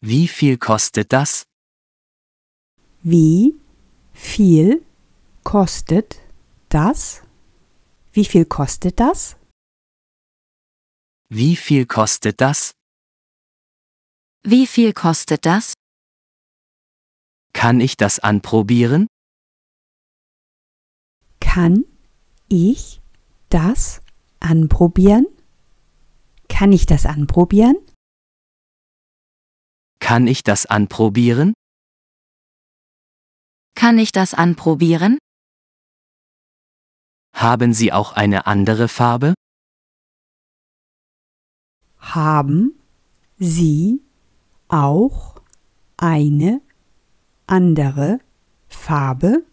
Wie viel kostet das? Wie viel kostet das? Wie viel kostet das? Wie viel kostet das? Wie viel kostet das? Kann ich das anprobieren? Kann ich das anprobieren? Kann ich das anprobieren? Kann ich das anprobieren? Kann ich das anprobieren? Haben Sie auch eine andere Farbe? Haben Sie auch eine andere Farbe?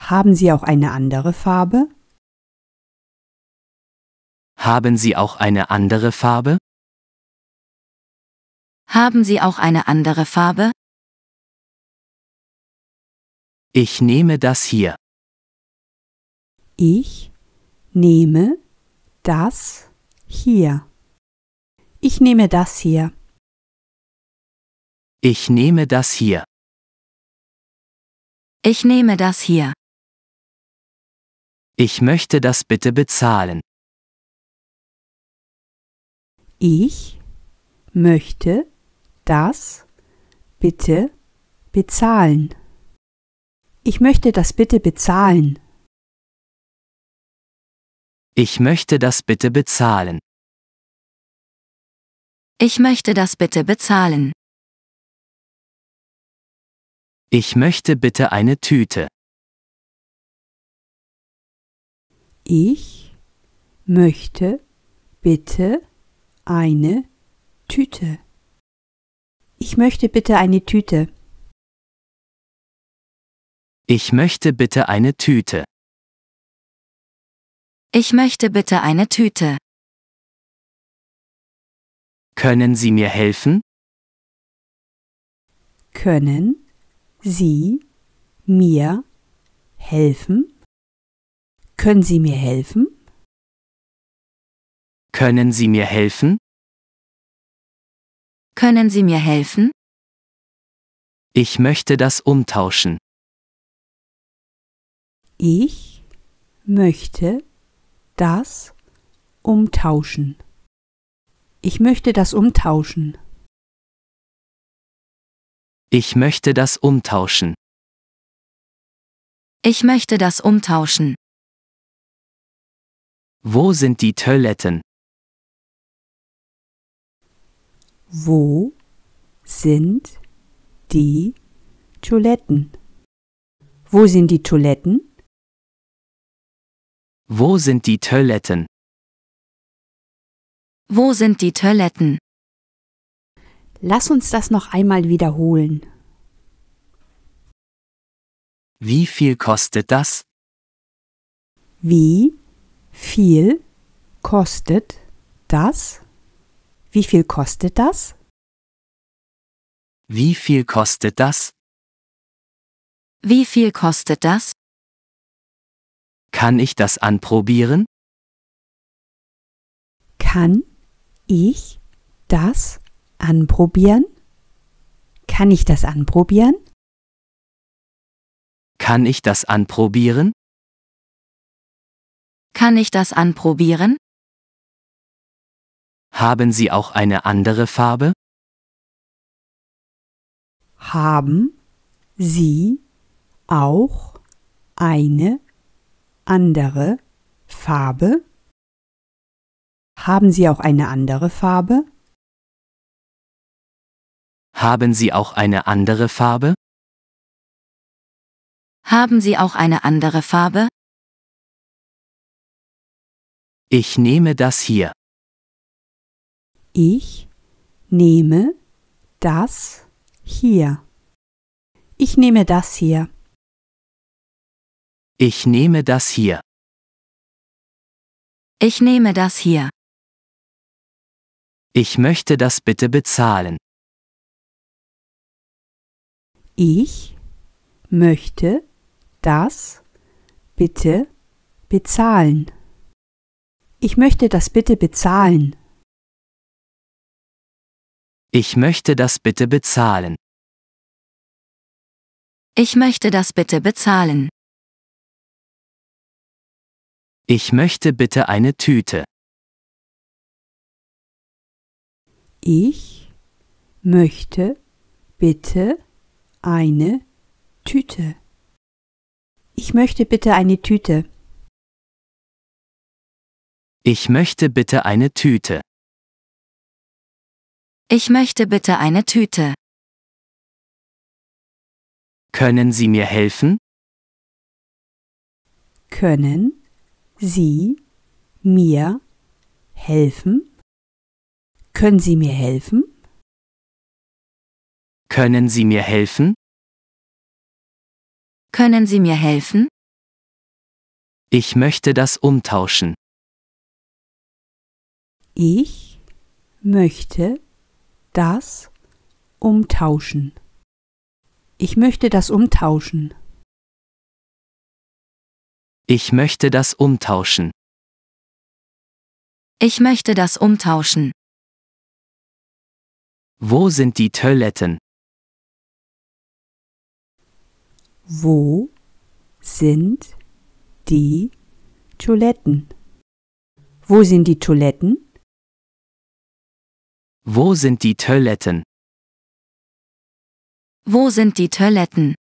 Haben Sie auch eine andere Farbe? Haben Sie auch eine andere Farbe? Haben Sie auch eine andere Farbe? Ich nehme das hier. Ich nehme das hier. Ich nehme das hier. Ich nehme das hier. Ich nehme das hier. Ich möchte das bitte bezahlen. Ich möchte das bitte bezahlen. Ich möchte das bitte bezahlen. Ich möchte das bitte bezahlen. Ich möchte das bitte bezahlen. Ich möchte bitte eine Tüte. Ich möchte bitte eine Tüte. Ich möchte bitte eine Tüte. Ich möchte bitte eine Tüte. Ich möchte bitte eine Tüte. Können Sie mir helfen? Können Sie mir helfen? Können Sie mir helfen? Können Sie mir helfen? Können Sie mir helfen? Ich möchte das umtauschen. Ich möchte das umtauschen. Ich möchte das umtauschen. Ich möchte das umtauschen. Ich möchte das umtauschen. Wo sind die Toiletten? Wo sind die Toiletten? Wo sind die Toiletten? Wo sind die Toiletten? Wo sind die Toiletten? Lass uns das noch einmal wiederholen. Wie viel kostet das? Wie viel kostet das? Wie viel kostet das? Wie viel kostet das? Wie viel kostet das? Kann ich das anprobieren? Kann ich das anprobieren? Kann ich das anprobieren? Kann ich das anprobieren? Kann ich das anprobieren? Haben Sie auch eine andere Farbe? Haben Sie auch eine andere Farbe? Haben Sie auch eine andere Farbe? Haben Sie auch eine andere Farbe? Haben Sie auch eine andere Farbe? Ich nehme das hier. Ich nehme das hier. Ich nehme das hier. Ich nehme das hier. Ich nehme das hier. Ich möchte das bitte bezahlen. Ich möchte das bitte bezahlen. Ich möchte das bitte bezahlen. Ich möchte das bitte bezahlen. Ich möchte das bitte bezahlen. Ich möchte bitte eine Tüte. Ich möchte bitte eine Tüte. Ich möchte bitte eine Tüte. Ich möchte bitte eine Tüte. Ich möchte bitte eine Tüte. Können Sie mir helfen? Können Sie mir helfen? Können Sie mir helfen? Können Sie mir helfen? Können Sie mir helfen? Ich möchte das umtauschen. Ich möchte das umtauschen. Ich möchte das umtauschen. Ich möchte das umtauschen. Ich möchte das umtauschen. Wo sind die Toiletten? Wo sind die Toiletten? Wo sind die Toiletten? Wo sind die Toiletten? Wo sind die Toiletten?